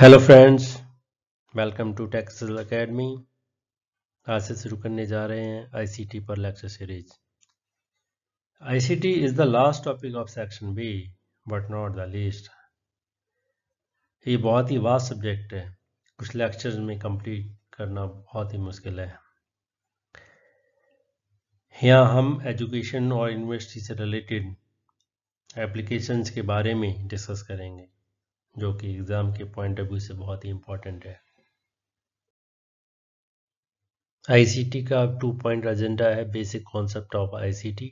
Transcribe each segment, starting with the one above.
Hello friends welcome to Texal academy आज से शुरू करने जा रहे हैं आईसीटी पर lecture series ICT is the last topic of section B but not the least ये बहुत ही वास्ट सब्जेक्ट है कुछ लेक्चर्स में कंप्लीट करना बहुत ही मुश्किल है यहाँ हम एजुकेशन और यूनिवर्सिटी से रिलेटेड एप्लीकेशंस के बारे में डिस्कस करेंगे जो कि एग्जाम के पॉइंट ऑफ व्यू से बहुत ही इंपॉर्टेंट है आईसीटी का टू पॉइंट एजेंडा है basic concept of ICT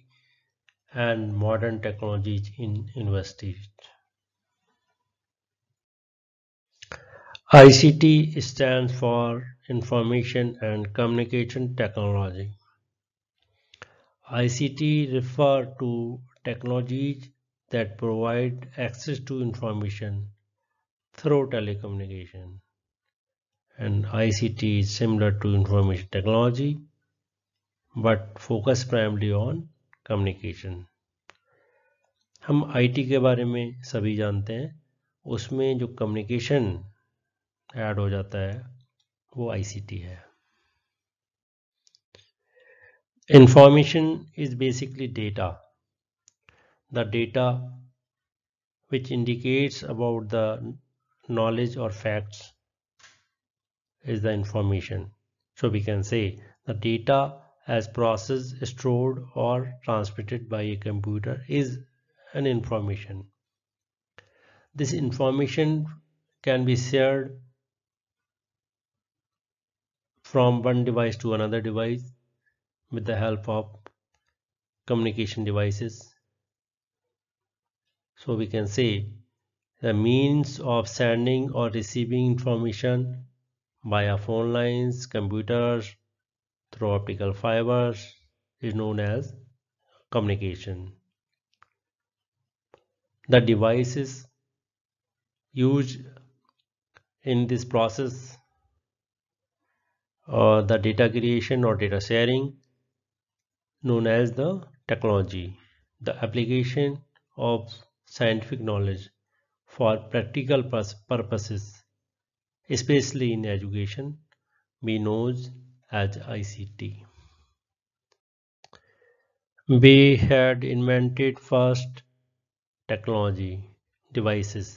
and modern technology in universities ICT stand for information and communication technology ICT refer to technologies that provide access to information through telecommunication. And ICT is similar to information technology but focus primarily on communication. हम IT के बारे में सभी जानते हैं उसमें जो communication add हो जाता है वो आईसीटी है information is basically data the data which indicates about the knowledge or facts is the information. So we can say the data as processed, stored or transmitted by a computer is an information. This information can be shared from one device to another device with the help of communication devices. So we can say the means of sending or receiving information via phone lines, computers, through optical fibers is known as communication. The devices used in this process or the data creation or data sharing known as the technology, the application of scientific knowledge for practical purposes, especially in education, be known as ICT. We had invented first technology devices.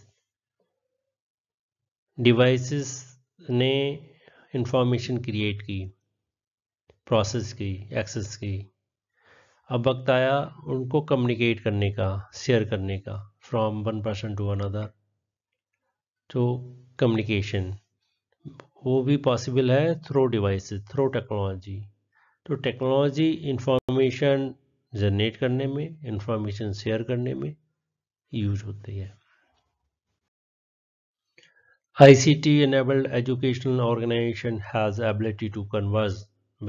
Devices ne information create ki process ki access ki ab waqt aaya unko communicate karne ka share karne ka from one person to another तो communication वो भी possible है through devices through technology तो technology information generate करने में information share करने में use होती है ICT enabled educational organization has ability to converse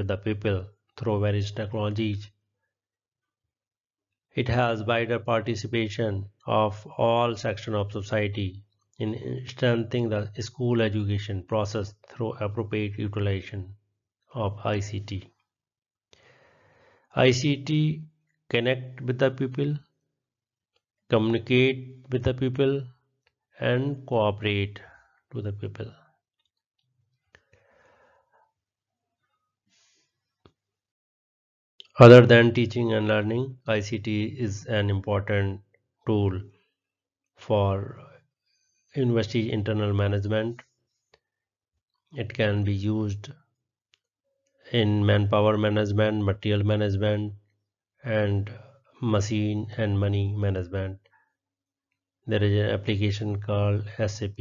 with the people through various technologies It has wider participation of all sections of society in strengthening the school education process through appropriate utilization of ICT. ICT connect with the people, communicate with the people and cooperate to the people. Other than teaching and learning, ICT is an important tool for university internal management. It can be used in manpower management, material management, and machine and money management. There is an application called SAP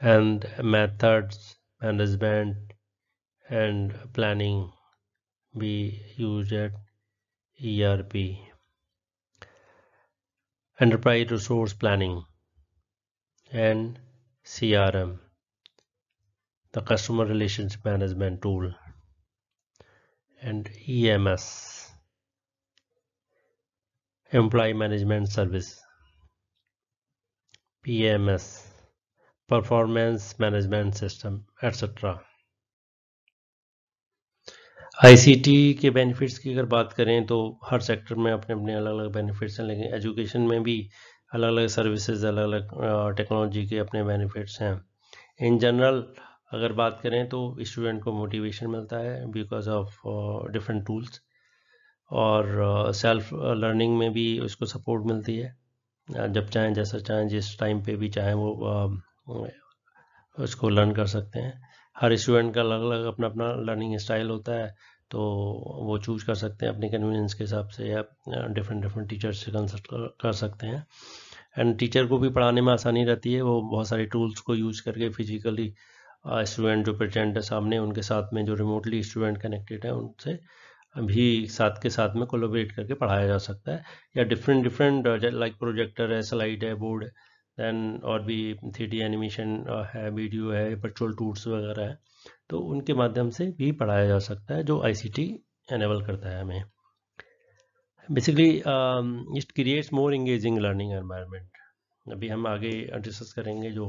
and methods management and planning be used ERP. Enterprise Resource Planning and CRM, the Customer Relations Management tool, and EMS, Employee Management Service, PMS, Performance Management System, etc. ICT के benefits की अगर बात करें तो हर sector में अपने अपने अलग अलग बेनिफिट्स हैं लेकिन एजुकेशन में भी अलग अलग सर्विसेज अलग अलग टेक्नोलॉजी के अपने बेनिफिट्स हैं इन जनरल अगर बात करें तो स्टूडेंट को मोटिवेशन मिलता है बिकॉज ऑफ डिफरेंट टूल्स और सेल्फ uh, लर्निंग में भी उसको सपोर्ट मिलती है जब चाहें जैसा चाहें जिस टाइम पे भी चाहें वो uh, उसको लर्न कर सकते हैं हर स्टूडेंट का अलग अलग अपना अपना लर्निंग स्टाइल होता है तो वो चूज कर सकते हैं अपने कन्वीनियंस के हिसाब से या डिफरेंट डिफरेंट टीचर्स से कंसल्ट कर सकते हैं एंड टीचर को भी पढ़ाने में आसानी रहती है वो बहुत सारे टूल्स को यूज करके फिजिकली स्टूडेंट जो प्रेजेंट है सामने उनके साथ में जो रिमोटली स्टूडेंट कनेक्टेड है उनसे भी साथ के साथ में कोलोबरेट करके पढ़ाया जा सकता है या डिफरेंट डिफरेंट लाइक प्रोजेक्टर है स्लाइड है बोर्ड है दैन और भी थ्री एनिमेशन है वीडियो है वर्चुअल टूर्स वगैरह है तो उनके माध्यम से भी पढ़ाया जा सकता है जो आईसीटी एनेबल करता है हमें basically it creates more engaging learning environment अभी हम आगे डिस्कस करेंगे जो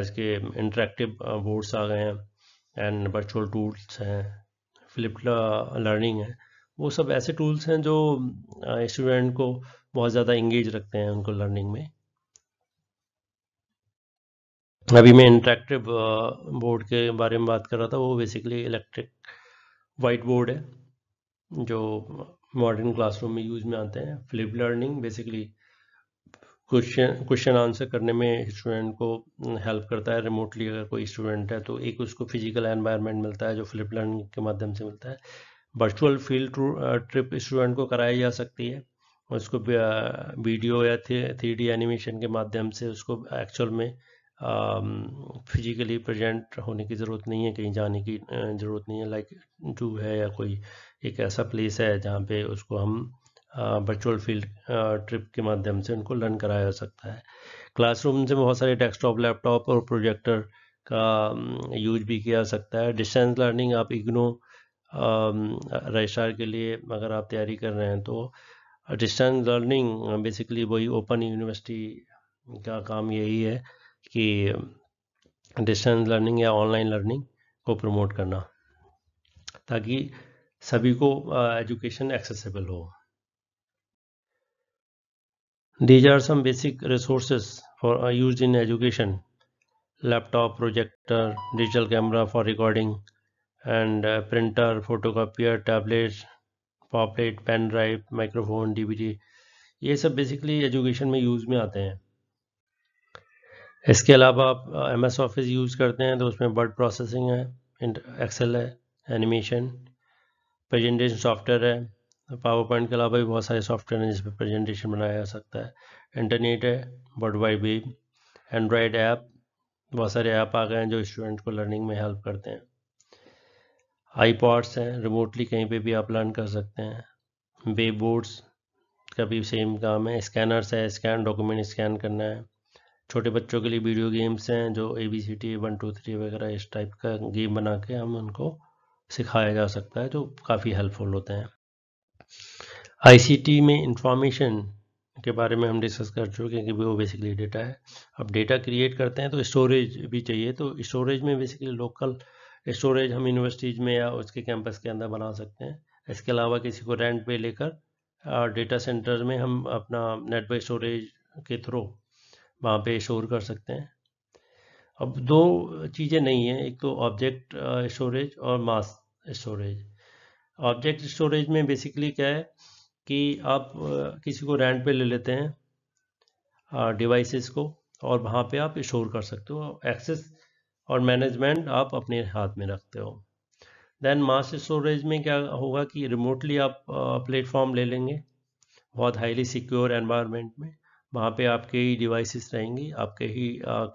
आज के इंटरेक्टिव बोर्ड्स आ गए हैं एंड वर्चुअल टूल्स हैं फ्लिप लर्निंग है वो सब ऐसे टूल्स हैं जो स्टूडेंट को बहुत ज़्यादा इंगेज रखते हैं उनको लर्निंग में अभी मैं इंटरेक्टिव बोर्ड के बारे में बात कर रहा था वो बेसिकली इलेक्ट्रिक वाइट बोर्ड है जो मॉडर्न क्लासरूम में यूज में आते हैं flip learning basically question question answer करने में स्टूडेंट को हेल्प करता है रिमोटली अगर कोई स्टूडेंट है तो एक उसको फिजिकल एनवायरनमेंट मिलता है जो फ्लिप लर्निंग के माध्यम से मिलता है वर्चुअल फील्ड ट्रिप स्टूडेंट को कराई जा सकती है उसको वीडियो या थ्री डी एनिमेशन के माध्यम से उसको एक्चुअल में फिजिकली um, प्रेजेंट होने की ज़रूरत नहीं है कहीं जाने की ज़रूरत नहीं है लाइक जू है या कोई एक ऐसा प्लेस है जहाँ पे उसको हम वर्चुअल फील्ड ट्रिप के माध्यम से उनको लर्न कराया जा सकता है क्लासरूम से बहुत सारे डेस्कटॉप लैपटॉप और प्रोजेक्टर का यूज भी किया जा सकता है डिस्टेंस लर्निंग आप इग्नो रजिस्ट्रार के लिए अगर आप तैयारी कर रहे हैं तो डिस्टेंस लर्निंग बेसिकली वही ओपन यूनिवर्सिटी का काम यही है कि डिस्टेंस लर्निंग या ऑनलाइन लर्निंग को प्रमोट करना ताकि सभी को एजुकेशन एक्सेसिबल हो these are some basic resources for use in education laptop projector digital camera for recording and printer photocopier tablet pamphlet pen drive microphone DBT ये सब basically education में use में आते हैं इसके अलावा आप एम एस ऑफिस यूज़ करते हैं तो उसमें वर्ड प्रोसेसिंग है एक्सेल है एनिमेशन प्रेजेंटेशन सॉफ्टवेयर है पावर पॉइंट के अलावा भी बहुत सारे सॉफ्टवेयर हैं जिस पर प्रेजेंटेशन बनाया जा सकता है इंटरनेट है वर्ल्ड वाइड भी एंड्रॉयड ऐप बहुत सारे ऐप आ गए हैं जो स्टूडेंट को लर्निंग में हेल्प करते हैं आई पॉड्स हैं रिमोटली कहीं पे भी आप लर्न कर सकते हैं वे बोर्ड्स का भी सेम काम है स्कैनर्स है स्कैन डॉक्यूमेंट स्कैन करना है छोटे बच्चों के लिए वीडियो गेम्स हैं जो A B C T one two three वगैरह इस टाइप का गेम बना के हम उनको सिखाया जा सकता है जो काफ़ी हेल्पफुल होते हैं आईसीटी में इंफॉर्मेशन के बारे में हम डिस्कस कर चुके हैं कि वो बेसिकली डेटा है अब डेटा क्रिएट करते हैं तो स्टोरेज भी चाहिए तो स्टोरेज में बेसिकली लोकल स्टोरेज हम यूनिवर्सिटीज में या उसके कैंपस के अंदर बना सकते हैं इसके अलावा किसी को रेंट पे लेकर डेटा सेंटर में हम अपना नेटवर्क स्टोरेज के थ्रू वहाँ पे स्टोर कर सकते हैं अब दो चीज़ें नहीं हैं एक तो ऑब्जेक्ट स्टोरेज और मास स्टोरेज ऑब्जेक्ट स्टोरेज में बेसिकली क्या है कि आप किसी को रेंट पे ले लेते हैं डिवाइसेस को और वहाँ पे आप स्टोर कर सकते हो एक्सेस और मैनेजमेंट आप अपने हाथ में रखते हो देन मास स्टोरेज में क्या होगा कि रिमोटली आप प्लेटफॉर्म ले लेंगे बहुत हाईली सिक्योर एनवायरनमेंट में वहाँ पे आपके ही डिवाइसेस रहेंगी आपके ही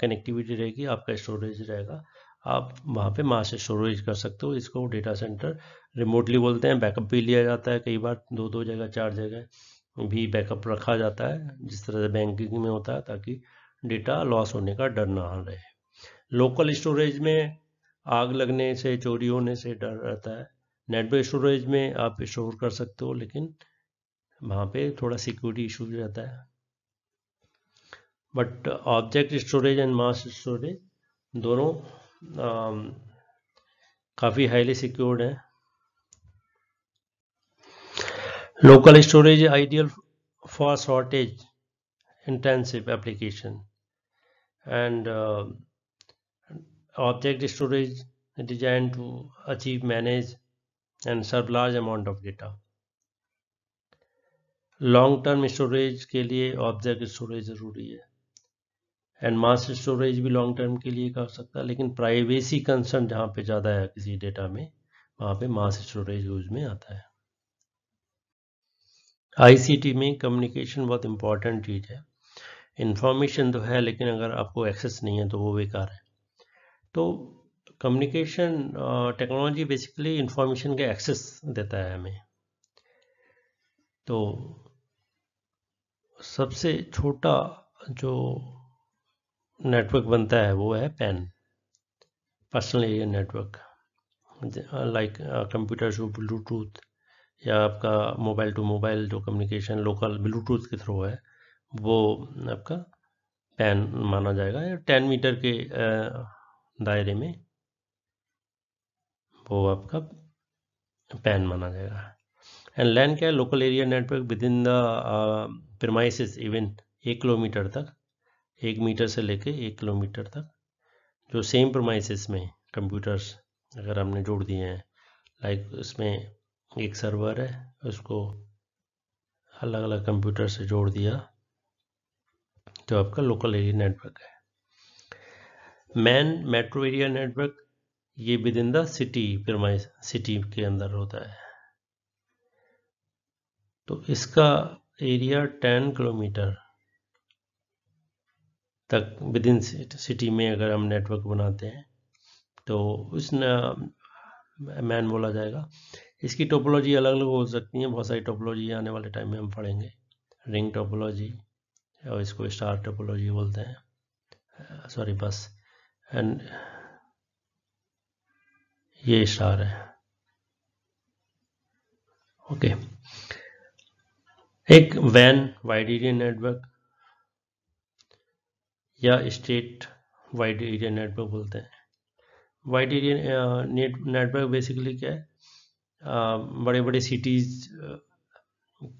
कनेक्टिविटी रहेगी आपका स्टोरेज रहेगा आप वहाँ पे मास स्टोरेज कर सकते हो इसको डेटा सेंटर रिमोटली बोलते हैं बैकअप भी लिया जाता है कई बार दो दो जगह चार जगह भी बैकअप रखा जाता है जिस तरह से बैंकिंग में होता है ताकि डेटा लॉस होने का डर ना रहे लोकल स्टोरेज में आग लगने से चोरी होने से डर रहता है नेटवर्क स्टोरेज में आप स्टोर कर सकते हो लेकिन वहाँ पे थोड़ा सिक्योरिटी इशू भी रहता है but object storage and mass storage दोनों काफ़ी हाईली सिक्योर्ड है local storage ideal for shortage intensive application and object storage design to achieve manage and serve large amount of data long term storage के लिए object storage जरूरी है and mass storage भी long term के लिए कर सकता है लेकिन प्राइवेसी कंसर्न जहाँ पे ज़्यादा है किसी डेटा में वहाँ पे मास स्टोरेज यूज में आता है आईसीटी में कम्युनिकेशन बहुत इंपॉर्टेंट चीज़ है इंफॉर्मेशन तो है लेकिन अगर आपको एक्सेस नहीं है तो वो बेकार है तो कम्युनिकेशन टेक्नोलॉजी बेसिकली इंफॉर्मेशन का एक्सेस देता है हमें तो सबसे छोटा जो नेटवर्क बनता है वो है PAN personal area network like computer to Bluetooth या आपका मोबाइल टू मोबाइल जो कम्युनिकेशन लोकल ब्लूटूथ के थ्रू है वो आपका पैन माना जाएगा या टेन मीटर के दायरे में वो आपका पैन माना जाएगा एंड लैन क्या है local area network within the premises even एक किलोमीटर तक एक मीटर से लेके एक किलोमीटर तक जो सेम प्रोमाइसिस में कंप्यूटर्स अगर हमने जोड़ दिए हैं लाइक उसमें एक सर्वर है उसको अलग अलग कंप्यूटर से जोड़ दिया तो आपका लोकल एरिया नेटवर्क है मैन मेट्रो एरिया नेटवर्क ये within the city premise city के अंदर होता है तो इसका एरिया टेन किलोमीटर तक विद इन सिटी में अगर हम नेटवर्क बनाते हैं तो उस मैन बोला जाएगा इसकी टोपोलॉजी अलग अलग हो सकती है बहुत सारी टोपोलॉजी आने वाले टाइम में हम पढ़ेंगे रिंग टोपोलॉजी और इसको स्टार टोपोलॉजी बोलते हैं सॉरी uh, बस एंड ये स्टार है ओके okay. एक वैन वाइडीरियन नेटवर्क या स्टेट वाइड एरिया नेटवर्क बोलते हैं वाइड एरिया नेटवर्क बेसिकली क्या है बड़े बड़े सिटीज़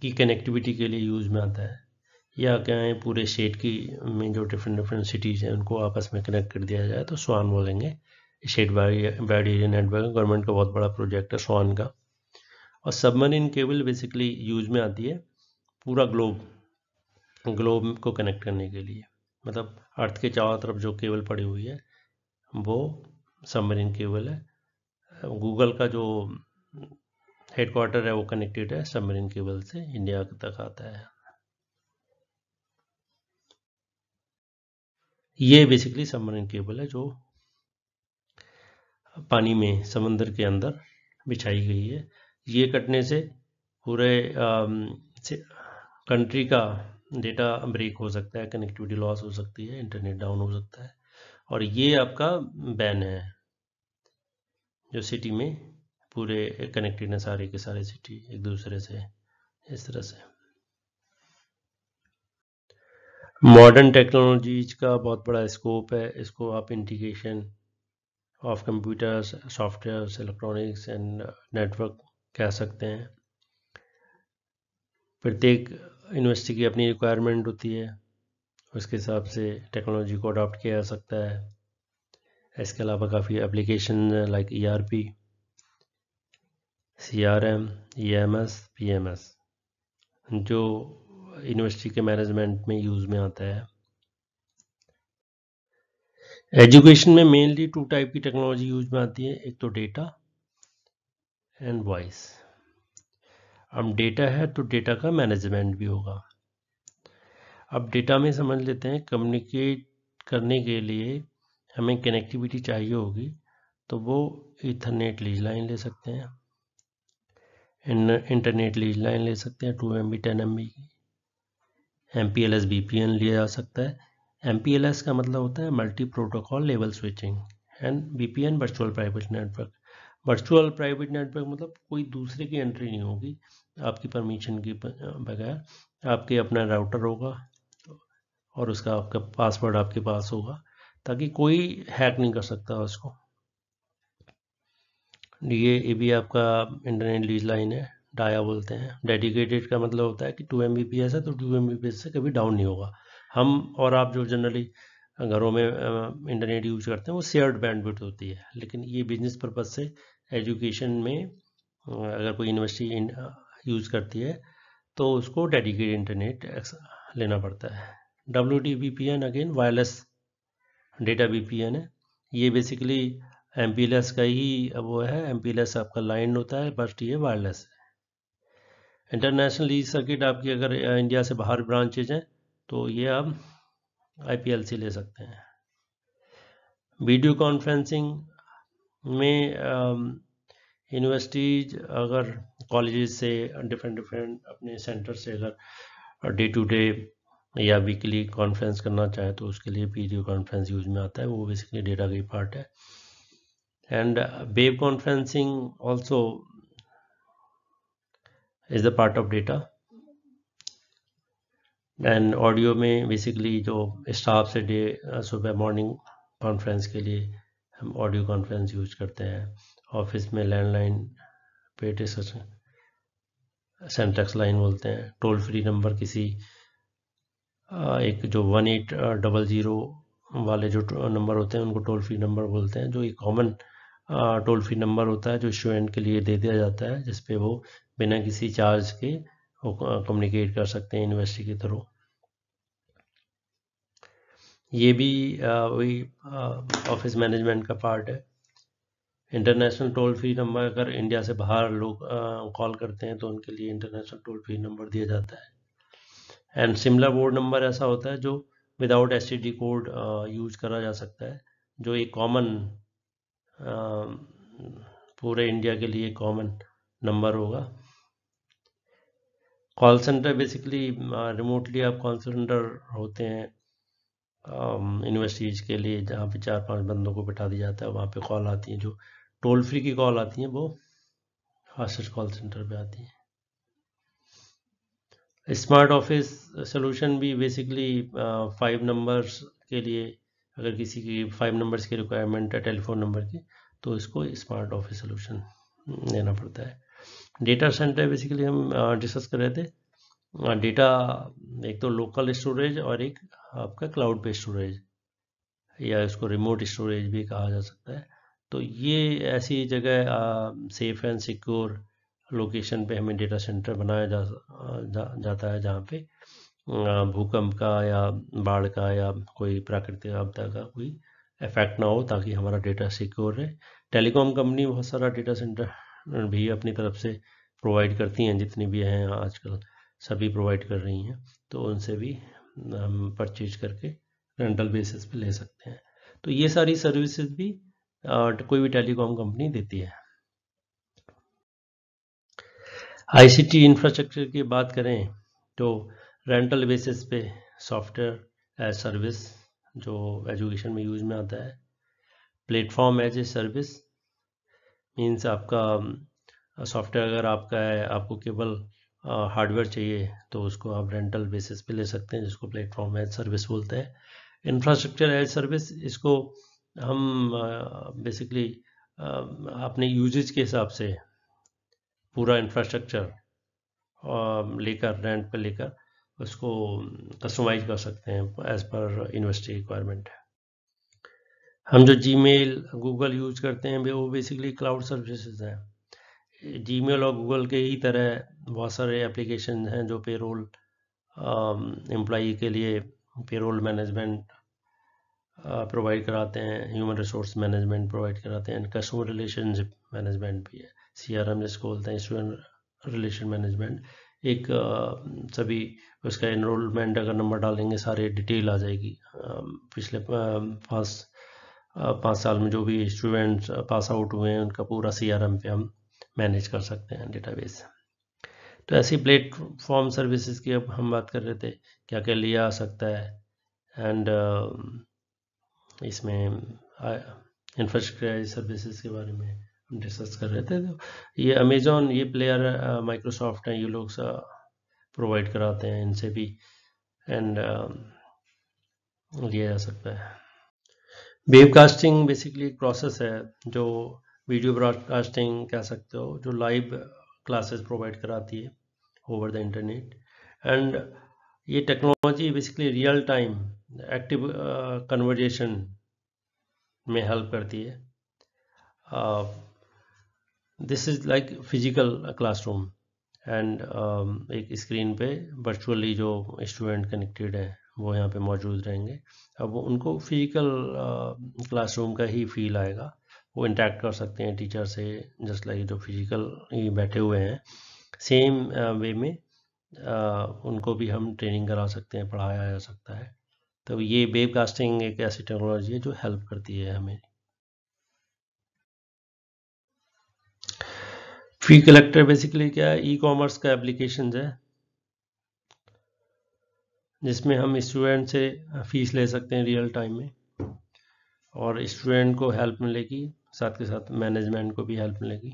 की कनेक्टिविटी के लिए यूज़ में आता है या क्या है पूरे स्टेट की में जो डिफरेंट डिफरेंट सिटीज़ हैं उनको आपस में कनेक्ट कर दिया जाए तो स्वान बोलेंगे state wide area network government का बहुत बड़ा प्रोजेक्ट है स्वान का और सबमरीन केबल बेसिकली यूज में आती है पूरा ग्लोब ग्लोब को कनेक्ट करने के लिए मतलब अर्थ के चारों तरफ जो केबल पड़ी हुई है वो सबमरीन केबल है गूगल का जो हेडक्वार्टर है वो कनेक्टेड है सबमरीन केबल से इंडिया तक आता है ये बेसिकली सबमरीन केबल है जो पानी में समुद्र के अंदर बिछाई गई है ये कटने से पूरे कंट्री का डेटा ब्रेक हो सकता है कनेक्टिविटी लॉस हो सकती है इंटरनेट डाउन हो सकता है और ये आपका बैन है जो सिटी में पूरे कनेक्टेड है सारे के सारे सिटी एक दूसरे से इस तरह से मॉडर्न टेक्नोलॉजीज का बहुत बड़ा स्कोप है इसको आप integration of computers software electronics and network कह सकते हैं प्रत्येक यूनिवर्सिटी की अपनी रिक्वायरमेंट होती है उसके हिसाब से टेक्नोलॉजी को अडॉप्ट किया जा सकता है इसके अलावा काफ़ी application like E R P C R M E M S P M S जो यूनिवर्सिटी के मैनेजमेंट में यूज़ में आता है एजुकेशन में मेनली टू टाइप की टेक्नोलॉजी यूज में आती है एक तो डेटा एंड वॉइस अब डेटा है तो डेटा का मैनेजमेंट भी होगा अब डेटा में समझ लेते हैं कम्युनिकेट करने के लिए हमें कनेक्टिविटी चाहिए होगी तो वो इथरनेट लीज लाइन ले सकते हैं इंटरनेट लीज लाइन ले सकते हैं two M B ten M B की M P L S V P N लिया जा सकता है एम पी एल एस का मतलब होता है multi protocol level switching and V P N virtual private network virtual private network मतलब कोई दूसरे की एंट्री नहीं होगी आपकी परमिशन के बगैर आपके अपना राउटर होगा और उसका आपका पासवर्ड आपके पास होगा ताकि कोई हैक नहीं कर सकता उसको ये ये भी आपका इंटरनेट लीज लाइन है डाया बोलते हैं डेडिकेटेड का मतलब होता है कि टू एम है तो टू एम से कभी डाउन नहीं होगा हम और आप जो जनरली घरों में इंटरनेट यूज करते हैं वो शेयर्ड बैंडविड्थ होती है लेकिन ये बिजनेस पर्पज से एजुकेशन में अगर कोई यूनिवर्सिटी यूज़ करती है तो उसको डेडिकेट इंटरनेट लेना पड़ता है W D V P N again wireless data V P N है ये basically M P L S का ही वो है एम पी एल एस आपका लाइन होता है बट ये वायरलेस है इंटरनेशनल ई सर्किट आपकी अगर इंडिया से बाहर ब्रांचेज हैं तो ये आप आई पी एल सी ले सकते हैं वीडियो कॉन्फ्रेंसिंग में यूनिवर्सिटीज अगर कॉलेज से डिफरेंट डिफरेंट अपने सेंटर से अगर डे टू डे या वीकली कॉन्फ्रेंस करना चाहे तो उसके लिए वीडियो कॉन्फ्रेंस यूज में आता है वो बेसिकली डेटा का ही पार्ट है and web conferencing also is the part of data and audio में बेसिकली जो स्टाफ से डे uh, सुबह मॉर्निंग कॉन्फ्रेंस के लिए हम ऑडियो कॉन्फ्रेंस यूज करते हैं ऑफिस में लैंडलाइन पे सेंटेक्स लाइन बोलते हैं टोल फ्री नंबर किसी एक जो वन एट डबल ज़ीरो वाले जो नंबर होते हैं उनको टोल फ्री नंबर बोलते हैं जो एक कॉमन टोल फ्री नंबर होता है जो स्टूडेंट के लिए दे दिया जाता है जिसपे वो बिना किसी चार्ज के कम्युनिकेट कर सकते हैं यूनिवर्सिटी के थ्रू ये भी वही ऑफिस मैनेजमेंट का पार्ट है इंटरनेशनल टोल फ्री नंबर अगर इंडिया से बाहर लोग कॉल करते हैं तो उनके लिए इंटरनेशनल टोल फ्री नंबर दिया जाता है एंड सिमिलर बोर्ड नंबर ऐसा होता है जो विदाउट एस कोड यूज करा जा सकता है जो एक कॉमन पूरे इंडिया के लिए कॉमन नंबर होगा कॉल सेंटर बेसिकली रिमोटली आप कॉल सेंटर होते हैं यूनिवर्सिटीज़ के लिए जहाँ पे चार पांच बंदों को बिठा दिया जाता है वहाँ पे कॉल आती हैं जो टोल फ्री की कॉल आती हैं वो हॉस्टल कॉल सेंटर पे आती हैं स्मार्ट ऑफिस सोल्यूशन भी बेसिकली फाइव नंबर्स के लिए अगर किसी की फाइव नंबर्स की रिक्वायरमेंट है टेलीफोन नंबर की तो इसको स्मार्ट ऑफिस सोल्यूशन देना पड़ता है डेटा सेंटर बेसिकली हम डिस्कस कर रहे थे डेटा हाँ, एक तो लोकल स्टोरेज और एक आपका क्लाउड पे स्टोरेज या इसको रिमोट स्टोरेज भी कहा जा सकता है तो ये ऐसी जगह सेफ एंड सिक्योर लोकेशन पे हमें डेटा सेंटर बनाया जा, जा जाता है जहाँ पे भूकंप का या बाढ़ का या कोई प्राकृतिक आपदा का कोई इफेक्ट ना हो ताकि हमारा डेटा सिक्योर रहे टेलीकॉम कंपनी बहुत सारा डेटा सेंटर भी अपनी तरफ से प्रोवाइड करती हैं जितनी भी हैं आजकल सभी प्रोवाइड कर रही हैं तो उनसे भी हम परचेज करके रेंटल बेसिस पे ले सकते हैं तो ये सारी सर्विसेज भी कोई भी टेलीकॉम कंपनी देती है आईसीटी इंफ्रास्ट्रक्चर की बात करें तो रेंटल बेसिस पे सॉफ्टवेयर एज सर्विस जो एजुकेशन में यूज में आता है platform as a service means आपका सॉफ्टवेयर अगर आपका है आपको केवल हार्डवेयर चाहिए तो उसको आप रेंटल बेसिस पे ले सकते हैं जिसको प्लेटफॉर्म एज सर्विस बोलते हैं इंफ्रास्ट्रक्चर एज सर्विस इसको हम बेसिकली अपने यूजेज के हिसाब से पूरा इंफ्रास्ट्रक्चर लेकर रेंट पे लेकर उसको कस्टमाइज कर सकते हैं एज पर यूनिवर्सिटी रिक्वायरमेंट है हम जो जी मेल गूगल यूज करते हैं वो बेसिकली क्लाउड सर्विसेज हैं जीमेल और गूगल के ही तरह बहुत सारे एप्लीकेशन हैं जो पेरोल एम्प्लॉ um, के लिए पेरोल मैनेजमेंट प्रोवाइड कराते हैं ह्यूमन रिसोर्स मैनेजमेंट प्रोवाइड कराते हैं कस्टमर रिलेशनशिप मैनेजमेंट भी है सी आर एम जिसको बोलते हैं स्टूडेंट रिलेशन मैनेजमेंट एक uh, सभी उसका इनरोलमेंट अगर नंबर डालेंगे सारे डिटेल आ जाएगी um, पिछले पाँच um, पाँच uh, साल में जो भी स्टूडेंट्स पास आउट हुए हैं उनका पूरा सी आर एम पे हम मैनेज कर सकते हैं डेटाबेस तो ऐसी प्लेटफॉर्म सर्विसेज की अब हम बात कर रहे थे क्या क्या लिया आ सकता है एंड uh, um, इसमें इंफ्रास्ट्रक्चर सर्विसेज के बारे में हम डिस्कस कर रहे थे तो ये अमेजोन ये प्लेयर माइक्रोसॉफ्ट uh, हैं ये लोग प्रोवाइड कराते हैं इनसे भी एंड uh, um, लिया जा सकता है वेबकास्टिंग बेसिकली एक प्रोसेस है जो वीडियो ब्रॉडकास्टिंग कह सकते हो जो लाइव क्लासेस प्रोवाइड कराती है ओवर द इंटरनेट एंड ये technology basically real time active conversation में हेल्प करती है this is like physical classroom and एक स्क्रीन पे वर्चुअली जो स्टूडेंट कनेक्टेड हैं वो यहाँ पे मौजूद रहेंगे अब उनको फिजिकल क्लासरूम uh, का ही फील आएगा वो इंटरेक्ट कर सकते हैं टीचर से जस्ट लाइक जो फिजिकल ये बैठे हुए हैं सेम वे uh, में आ, uh, उनको भी हम ट्रेनिंग करा सकते हैं पढ़ाया जा सकता है तो ये वेब कास्टिंग एक ऐसी टेक्नोलॉजी है जो हेल्प करती है हमें फी कलेक्टर बेसिकली क्या है ई कॉमर्स का एप्लीकेशन है जिसमें हम स्टूडेंट से फीस ले सकते हैं रियल टाइम में और स्टूडेंट को हेल्प मिलेगी साथ के साथ मैनेजमेंट को भी हेल्प मिलेगी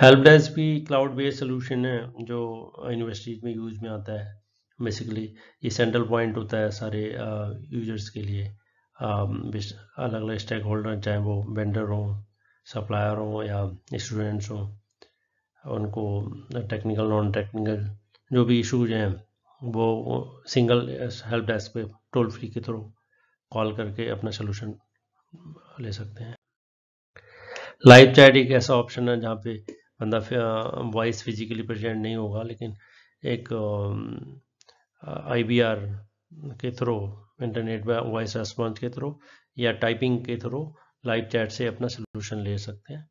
हेल्प डेस्क भी क्लाउड बेस्ड सोल्यूशन है जो यूनिवर्सिटीज में यूज में आता है बेसिकली ये सेंट्रल पॉइंट होता है सारे यूजर्स के लिए अलग अलग स्टेक होल्डर चाहे वो वेंडर हों सप्लायर हों या स्टूडेंट्स हों उनको टेक्निकल नॉन टेक्निकल जो भी इशूज हैं वो सिंगल हेल्प डेस्क पे टोल फ्री के थ्रू कॉल करके अपना सोल्यूशन ले सकते हैं लाइव चैट एक ऐसा ऑप्शन है जहाँ पे बंदा वॉइस फिजिकली प्रेजेंट नहीं होगा लेकिन एक आईबीआर के थ्रू इंटरनेट में वॉइस रेस्पॉन्स के थ्रू या टाइपिंग के थ्रू लाइव चैट से अपना सोल्यूशन ले सकते हैं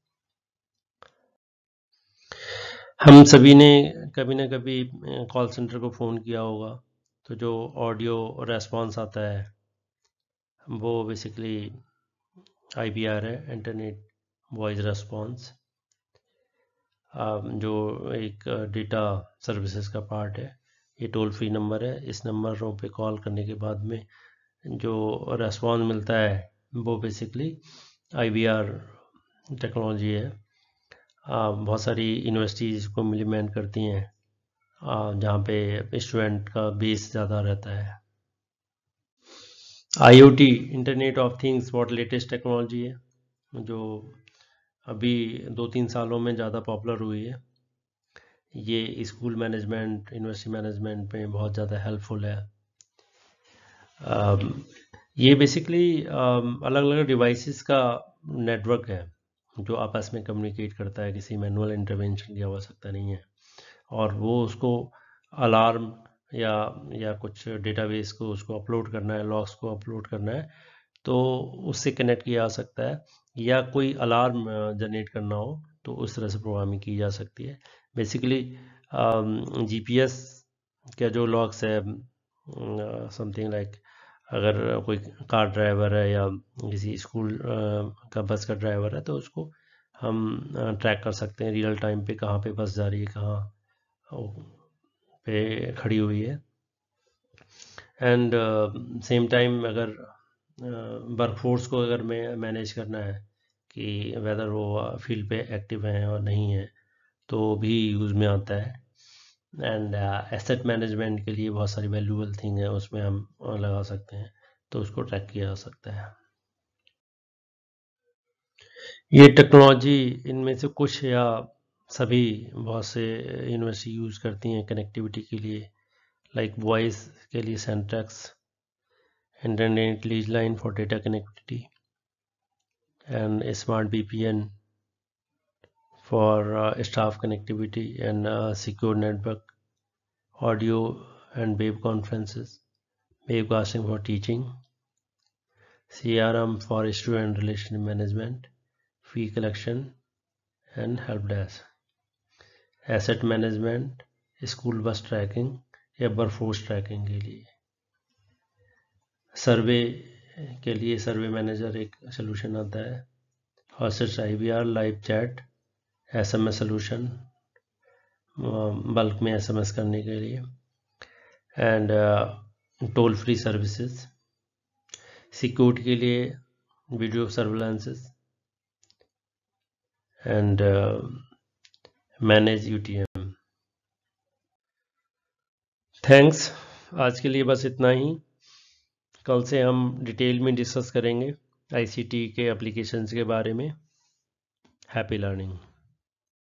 हम सभी ने कभी ना कभी कॉल सेंटर को फ़ोन किया होगा तो जो ऑडियो रेस्पॉन्स आता है वो बेसिकली आई है इंटरनेट वॉइस रेस्पॉन्स जो एक डेटा uh, सर्विसेज का पार्ट है ये टोल फ्री नंबर है इस नंबरों पे कॉल करने के बाद में जो रेस्पॉन्स मिलता है वो बेसिकली आई टेक्नोलॉजी है um, बहुत सारी यूनिवर्सिटीज़ को इम्प्लीमेंट करती हैं uh, जहाँ पे स्टूडेंट का बेस ज़्यादा रहता है टी इंटरनेट ऑफ थिंग्स बहुत लेटेस्ट टेक्नोलॉजी है जो अभी दो तीन सालों में ज़्यादा पॉपुलर हुई है ये स्कूल मैनेजमेंट यूनिवर्सिटी मैनेजमेंट में बहुत ज़्यादा हेल्पफुल है ये बेसिकली अलग अलग डिवाइसेस का नेटवर्क है जो आपस में कम्युनिकेट करता है किसी मैनुअल इंटरवेंशन की आवश्यकता नहीं है और वो उसको अलार्म या या कुछ डेटाबेस को उसको अपलोड करना है लॉग्स को अपलोड करना है तो उससे कनेक्ट किया जा सकता है या कोई अलार्म जनरेट करना हो तो उस तरह से प्रोग्रामिंग की जा सकती है बेसिकली जीपीएस का जो लॉग्स है समथिंग लाइक अगर कोई कार ड्राइवर है या किसी स्कूल का बस का ड्राइवर है तो उसको हम ट्रैक कर सकते हैं रियल टाइम पे कहाँ पे बस जा रही है कहाँ पे खड़ी हुई है एंड सेम टाइम अगर वर्कफोर्स uh, को अगर मैं मैनेज करना है कि वेदर वो फील्ड पे एक्टिव हैं और नहीं है तो भी यूज़ में आता है एंड एसेट मैनेजमेंट के लिए बहुत सारी वैल्यूबल थिंग है उसमें हम लगा सकते हैं तो उसको ट्रैक किया जा सकता है ये टेक्नोलॉजी इनमें से कुछ या सभी बहुत से यूनिवर्सिटी यूज़ करती हैं कनेक्टिविटी के लिए लाइक वॉइस के लिए Centrex internet lease line for data connectivity and smart V P N for staff connectivity and secure network audio and web conferences web casting for teaching C R M for student relation management fee collection and help desk asset management school bus tracking या workforce tracking के लिए सर्वे के लिए सर्वे manager एक solution आता है हॉसेट्स I V R live chat S M S solution bulk में एस एम एस करने के लिए and toll free services security के लिए video surveillances and uh, manage UTM thanks आज के लिए बस इतना ही कल से हम डिटेल में डिस्कस करेंगे आईसीटी के एप्लीकेशंस के बारे में हैप्पी लर्निंग